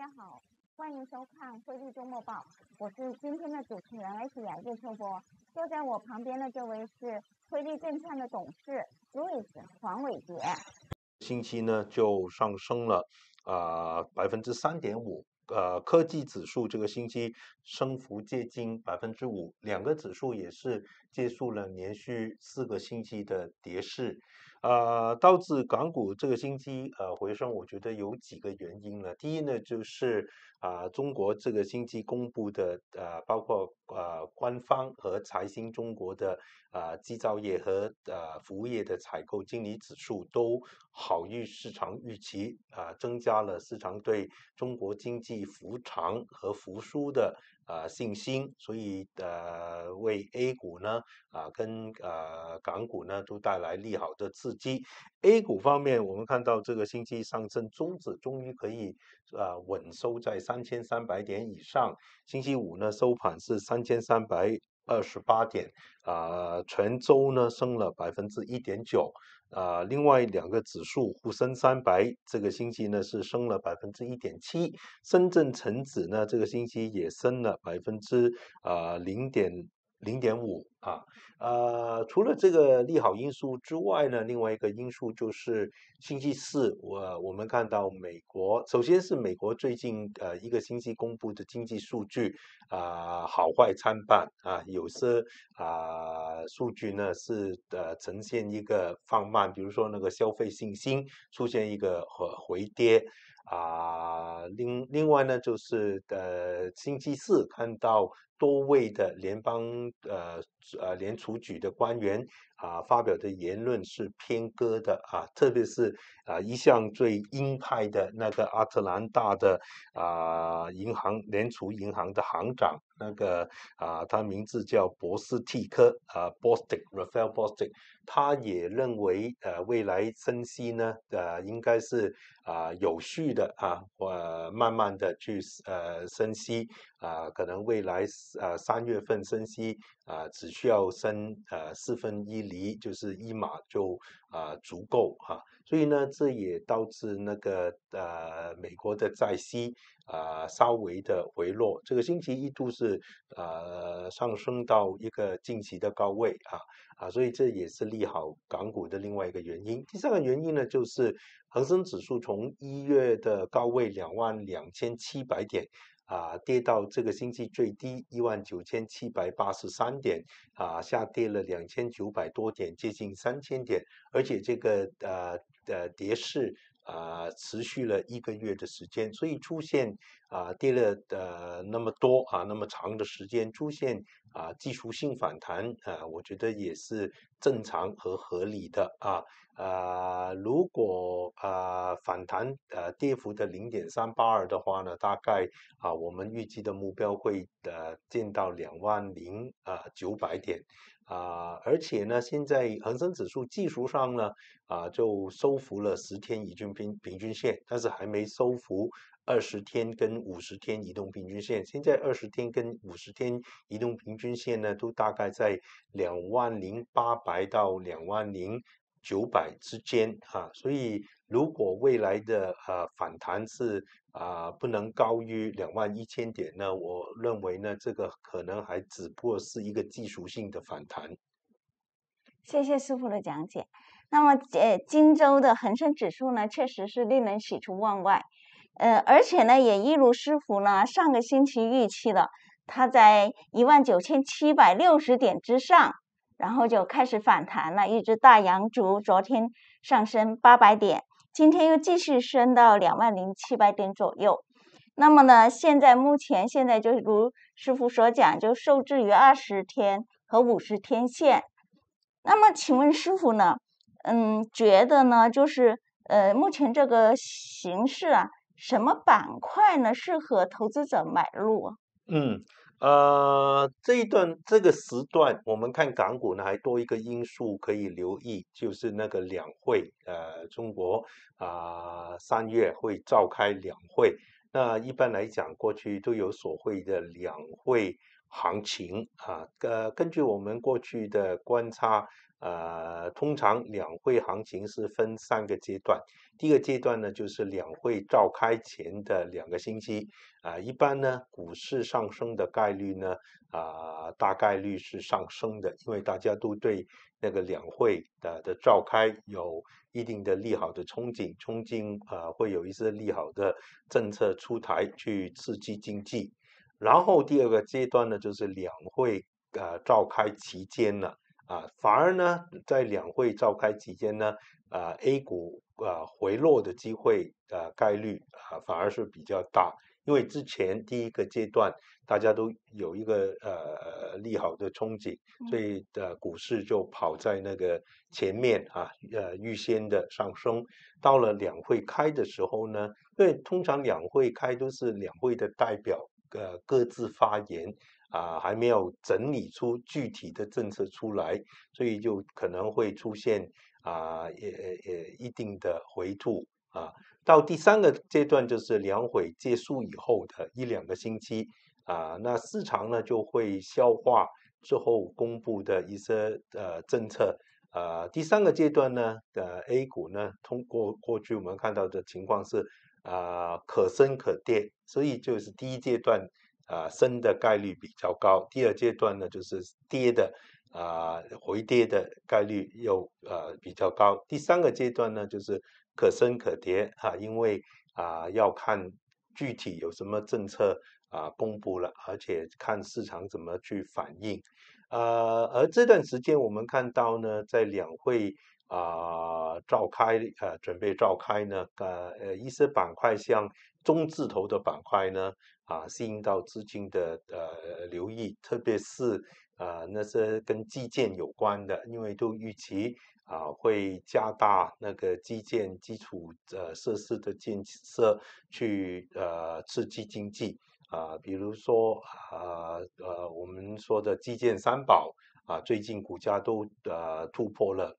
大家好，欢迎收看《汇率周末报》，我是今天的主持人 S y 叶秋波，坐在我旁边的这位是汇率证券的董事 Louis 黄伟杰。星期呢就上升了，啊百分之三点五，呃科技指数这个星期升幅接近百分之五，两个指数也是结束了连续四个星期的跌势。呃，导致港股这个星期呃回升，我觉得有几个原因呢。第一呢，就是。啊，中国这个星期公布的呃，包括啊官方和财新中国的啊制造业和啊服务业的采购经理指数都好于市场预期啊，增加了市场对中国经济扶长和扶苏的啊信心，所以呃为 A 股呢啊跟啊港股呢都带来利好的刺激。A 股方面，我们看到这个星期上证综指终于可以啊稳收在三千三百点以上。星期五呢收盘是三千三百二十八点，啊，全周呢升了百分之一点九。啊，另外两个指数，沪深三百这个星期呢是升了百分之一点七，深圳成指呢这个星期也升了百分之啊零点。零点五啊，呃，除了这个利好因素之外呢，另外一个因素就是星期四，我我们看到美国，首先是美国最近呃一个星期公布的经济数据啊，好坏参半啊，有些啊数据呢是呃呈现一个放慢，比如说那个消费信心出现一个回回跌啊，另另外呢就是呃星期四看到。多位的联邦呃呃联储局的官员啊发表的言论是偏鸽的啊，特别是啊一向最鹰派的那个亚特兰大的啊银行联储银行的行长那个啊，他名字叫博斯蒂克啊 Bostic Rafael Bostic，他也认为呃未来升息呢呃应该是啊有序的啊或慢慢的去呃升息。啊，可能未来呃三月份升息啊，只需要升呃四分一厘，就是一码就啊足够哈。所以呢，这也导致那个呃美国的债息啊稍微的回落。这个星期一度是呃上升到一个近期的高位啊啊，所以这也是利好港股的另外一个原因。第三个原因呢，就是恒生指数从一月的高位两万两千七百点。啊，跌到这个星期最低一万九千七百八十三点，啊，下跌了两千九百多点，接近三千点，而且这个呃呃跌势。啊，持续了一个月的时间，所以出现啊跌了呃那么多啊那么长的时间，出现啊技术性反弹啊，我觉得也是正常和合理的啊啊，如果啊反弹呃跌幅的零点三八二的话呢，大概啊我们预计的目标会呃见到两万零呃九百点。啊，而且呢，现在恒生指数技术上呢，啊，就收复了十天移均平平均线，但是还没收复二十天跟五十天移动平均线。现在二十天跟五十天移动平均线呢，都大概在两万零八百到两万零九百之间啊，所以。如果未来的呃反弹是啊不能高于两万一千点呢，我认为呢这个可能还只不过是一个技术性的反弹。谢谢师傅的讲解。那么呃，荆州的恒生指数呢，确实是令人喜出望外，呃，而且呢也一如师傅呢上个星期预期的，它在一万九千七百六十点之上，然后就开始反弹了。一只大洋烛，昨天上升八百点。今天又继续升到两万零七百点左右，那么呢？现在目前现在就如师傅所讲，就受制于二十天和五十天线。那么请问师傅呢？嗯，觉得呢？就是呃，目前这个形势啊，什么板块呢适合投资者买入？嗯。呃，这一段这个时段，我们看港股呢，还多一个因素可以留意，就是那个两会。呃，中国啊，三月会召开两会，那一般来讲，过去都有所谓的两会行情啊。呃，根据我们过去的观察。呃，通常两会行情是分三个阶段。第一个阶段呢，就是两会召开前的两个星期，啊，一般呢，股市上升的概率呢，啊，大概率是上升的，因为大家都对那个两会的的召开有一定的利好的憧憬，憧憬啊，会有一些利好的政策出台去刺激经济。然后第二个阶段呢，就是两会呃召开期间呢。啊，反而呢，在两会召开期间呢，啊，A 股啊回落的机会啊概率啊反而是比较大，因为之前第一个阶段大家都有一个呃利好的憧憬，所以的股市就跑在那个前面啊，呃预先的上升，到了两会开的时候呢，因为通常两会开都是两会的代表呃各自发言。啊，还没有整理出具体的政策出来，所以就可能会出现啊，也也一定的回吐啊。到第三个阶段就是两会结束以后的一两个星期啊，那市场呢就会消化之后公布的一些呃政策啊。第三个阶段呢，呃，A 股呢通过过去我们看到的情况是啊，可升可跌，所以就是第一阶段。啊，升的概率比较高。第二阶段呢，就是跌的，啊，回跌的概率又呃比较高。第三个阶段呢，就是可升可跌哈，因为啊要看具体有什么政策啊公布了，而且看市场怎么去反应。呃，而这段时间我们看到呢，在两会啊召开，呃，准备召开呢，呃，一些板块像。中字头的板块呢，啊，吸引到资金的呃留意，特别是啊那些跟基建有关的，因为都预期啊会加大那个基建基础呃设施的建设，去呃刺激经济啊，比如说啊呃我们说的基建三宝啊，最近股价都呃突破了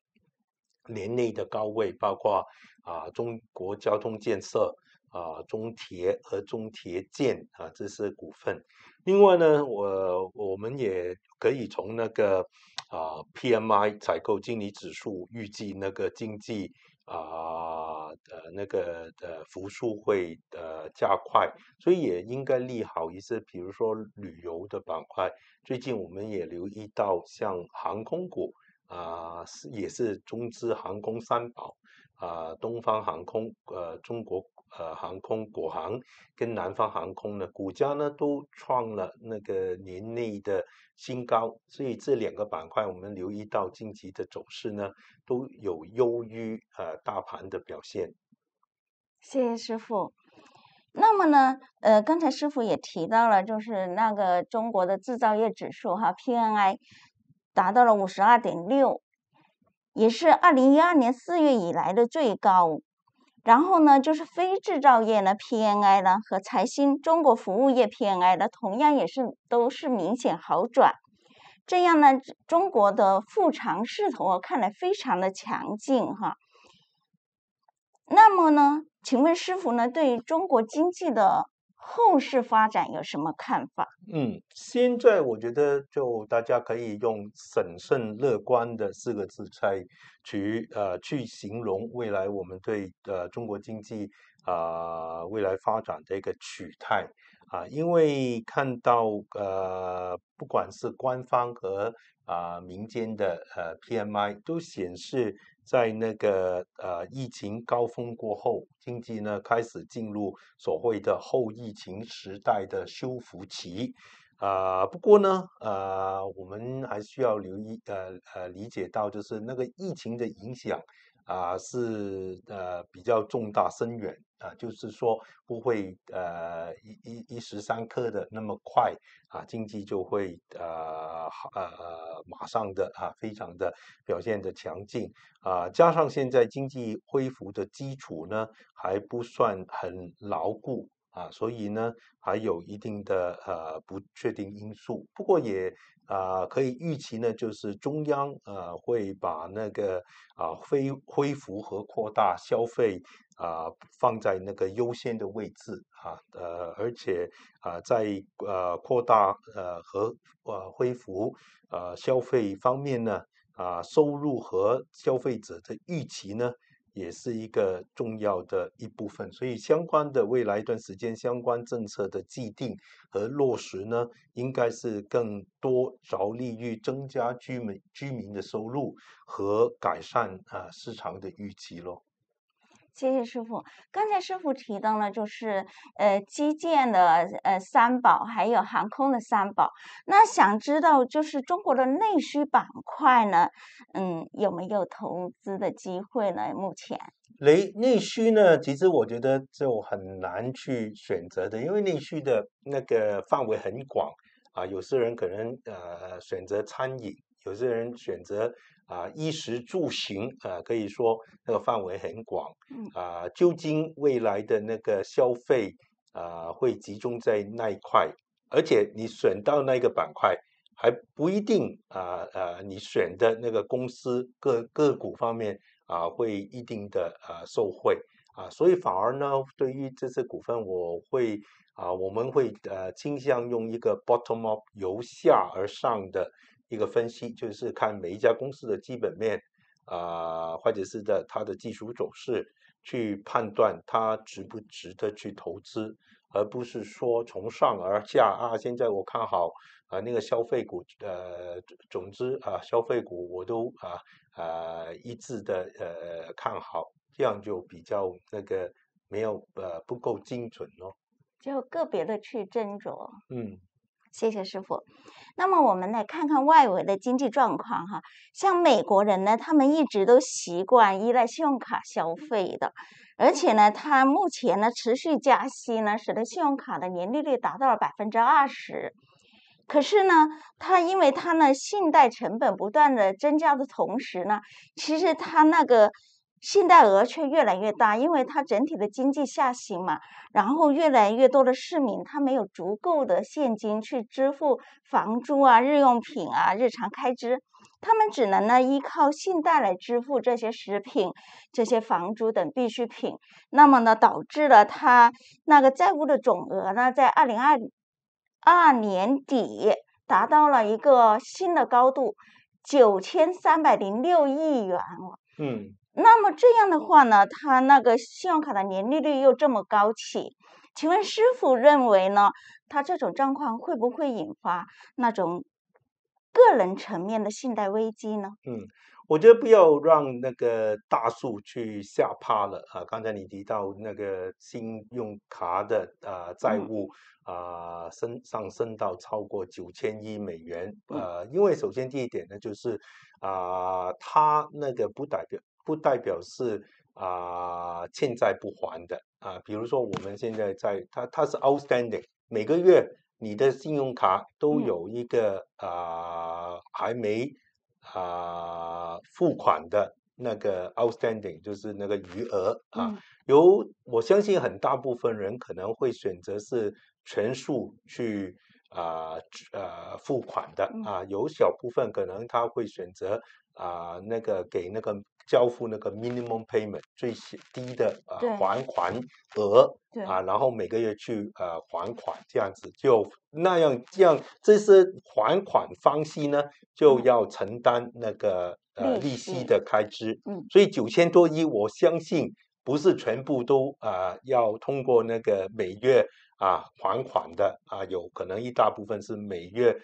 年内的高位，包括啊中国交通建设。啊，中铁和中铁建啊，这些股份。另外呢，我我们也可以从那个啊 P M I 采购经理指数预计那个经济啊的那个的复苏会的加快，所以也应该利好一些，比如说旅游的板块。最近我们也留意到，像航空股啊，是也是中资航空三宝啊，东方航空呃，中国。呃，航空、国航跟南方航空呢，股价呢都创了那个年内的新高。所以这两个板块，我们留意到近期的走势呢，都有优于呃大盘的表现。谢谢师傅。那么呢，呃，刚才师傅也提到了，就是那个中国的制造业指数哈 PNI 达到了五十二点六，也是二零一二年四月以来的最高。然后呢，就是非制造业呢 PNI 呢和财新中国服务业 PNI 呢，同样也是都是明显好转。这样呢，中国的复常势头看来非常的强劲哈。那么呢，请问师傅呢，对于中国经济的？后市发展有什么看法？嗯，现在我觉得就大家可以用“审慎乐观”的四个字来去呃去形容未来我们对呃中国经济啊未来发展的一个取态啊，因为看到呃不管是官方和啊民间的呃 PMI 都显示。在那个呃疫情高峰过后，经济呢开始进入所谓的后疫情时代的修复期，啊，不过呢，呃，我们还需要留意，呃呃，理解到就是那个疫情的影响。啊，是呃比较重大深远啊，就是说不会呃一一一时三刻的那么快啊，经济就会呃呃马上的啊非常的表现的强劲啊，加上现在经济恢复的基础呢还不算很牢固。啊，所以呢，还有一定的呃不确定因素。不过也啊，可以预期呢，就是中央呃会把那个啊恢恢复和扩大消费啊放在那个优先的位置啊。呃，而且啊，在呃扩大呃和呃恢复啊消费方面呢，啊收入和消费者的预期呢。也是一个重要的一部分，所以相关的未来一段时间相关政策的既定和落实呢，应该是更多着力于增加居民居民的收入和改善啊市场的预期喽。谢谢师傅。刚才师傅提到了，就是呃基建的呃三宝，还有航空的三宝。那想知道就是中国的内需板块呢，嗯，有没有投资的机会呢？目前内内需呢，其实我觉得就很难去选择的，因为内需的那个范围很广啊。有些人可能呃选择餐饮。有些人选择啊衣食住行啊，可以说那个范围很广。嗯啊，究竟未来的那个消费啊会集中在那一块？而且你选到那个板块，还不一定啊啊，你选的那个公司个个股方面啊，会一定的啊受惠啊，所以反而呢，对于这些股份，我会啊，我们会呃倾向用一个 bottom up 由下而上的。一个分析就是看每一家公司的基本面，啊，或者是的它的技术走势，去判断它值不值得去投资，而不是说从上而下啊。现在我看好啊，那个消费股，呃，总之啊，消费股我都啊啊一致的呃看好，这样就比较那个没有呃不够精准了，就个别的去斟酌，嗯。谢谢师傅。那么我们来看看外围的经济状况哈，像美国人呢，他们一直都习惯依赖信用卡消费的，而且呢，他目前呢持续加息呢，使得信用卡的年利率达到了百分之二十。可是呢，他因为他呢信贷成本不断的增加的同时呢，其实他那个。信贷额却越来越大，因为它整体的经济下行嘛，然后越来越多的市民他没有足够的现金去支付房租啊、日用品啊、日常开支，他们只能呢依靠信贷来支付这些食品、这些房租等必需品。那么呢，导致了他那个债务的总额呢，在二零二二年底达到了一个新的高度，九千三百零六亿元了。嗯。那么这样的话呢，他那个信用卡的年利率又这么高起，请问师傅认为呢？他这种状况会不会引发那种个人层面的信贷危机呢？嗯，我觉得不要让那个大树去吓怕了啊！刚才你提到那个信用卡的啊债务啊升上升到超过九千亿美元，呃，因为首先第一点呢，就是啊，他那个不代表。不代表是啊欠债不还的啊，比如说我们现在在它它是 outstanding，每个月你的信用卡都有一个啊还没啊付款的那个 outstanding，就是那个余额啊，有我相信很大部分人可能会选择是全数去。啊，呃，付款的啊，有小部分可能他会选择啊，那个给那个交付那个 minimum payment 最低的还款额啊，然后每个月去呃还款，这样子就那样这样，这是还款方式呢，就要承担那个呃利息的开支。嗯，所以九千多亿，我相信不是全部都啊要通过那个每月。啊，还款的啊，有可能一大部分是每月，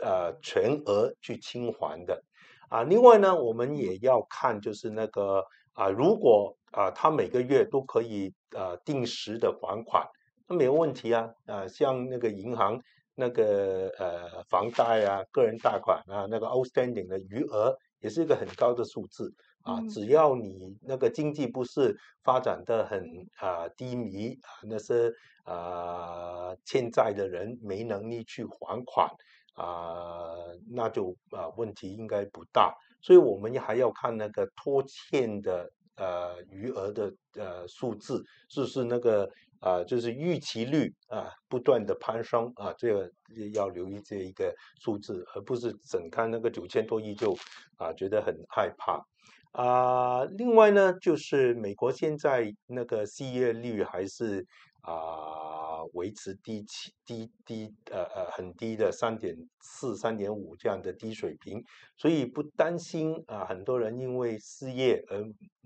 呃，全额去清还的，啊，另外呢，我们也要看，就是那个啊，如果啊，他每个月都可以呃定时的还款，那没有问题啊，呃，像那个银行那个呃房贷啊、个人贷款啊，那个 outstanding 的余额，也是一个很高的数字。啊，只要你那个经济不是发展的很啊低迷啊，那些啊欠债的人没能力去还款啊，那就啊问题应该不大。所以我们还要看那个拖欠的呃余额的呃数字，不是那个啊就是预期率啊不断的攀升啊，这个要留意这一个数字，而不是整看那个九千多亿就啊觉得很害怕。啊，另外呢，就是美国现在那个失业率还是啊维持低低低呃呃很低的三点四、三点五这样的低水平，所以不担心啊，很多人因为失业而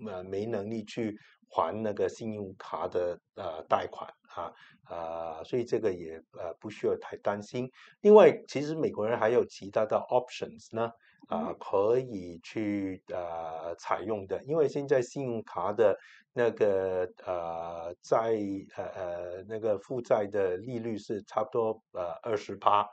呃没能力去还那个信用卡的呃贷款。啊，啊，所以这个也呃不需要太担心。另外，其实美国人还有其他的 options 呢，啊，可以去呃采用的。因为现在信用卡的那个呃债呃呃那个负债的利率是差不多呃二十八，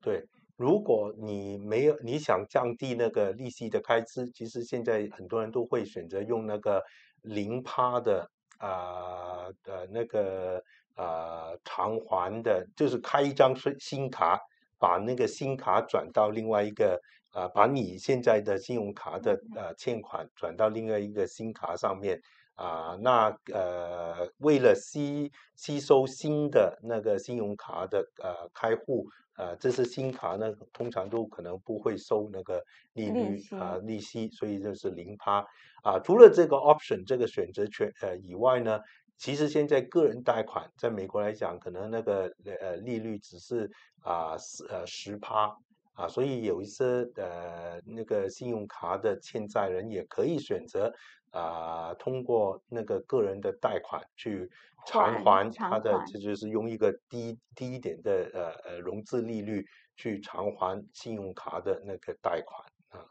对，如果你没有你想降低那个利息的开支，其实现在很多人都会选择用那个零趴的。呃的那个呃，偿还的，就是开一张新新卡，把那个新卡转到另外一个，啊，把你现在的信用卡的呃欠款转到另外一个新卡上面，啊，那呃，为了吸吸收新的那个信用卡的呃开户。啊，这是新卡呢，通常都可能不会收那个利率啊利息，所以就是零趴。啊，除了这个 option 这个选择权呃以外呢，其实现在个人贷款在美国来讲，可能那个呃利率只是啊十呃十趴。啊，所以有一些呃，那个信用卡的欠债人也可以选择，啊，通过那个个人的贷款去偿还他的，这就是用一个低低一点的呃呃融资利率去偿还信用卡的那个贷款啊。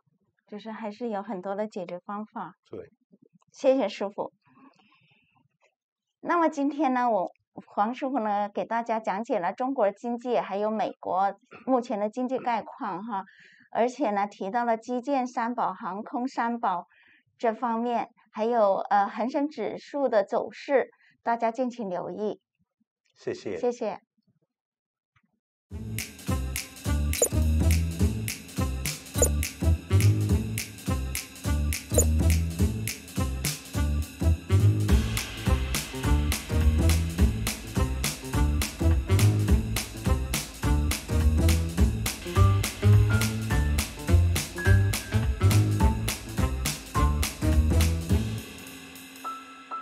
就是还是有很多的解决方法。对，谢谢师傅。那么今天呢，我。黄师傅呢，给大家讲解了中国经济，还有美国目前的经济概况哈，而且呢，提到了基建三宝、航空三宝这方面，还有呃恒生指数的走势，大家敬请留意。谢谢。谢谢。